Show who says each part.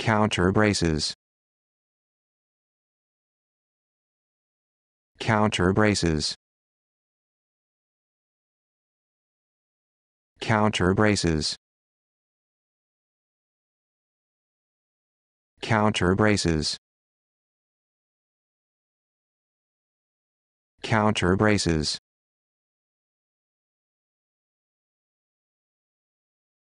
Speaker 1: counter braces counter braces counter braces counter braces counter braces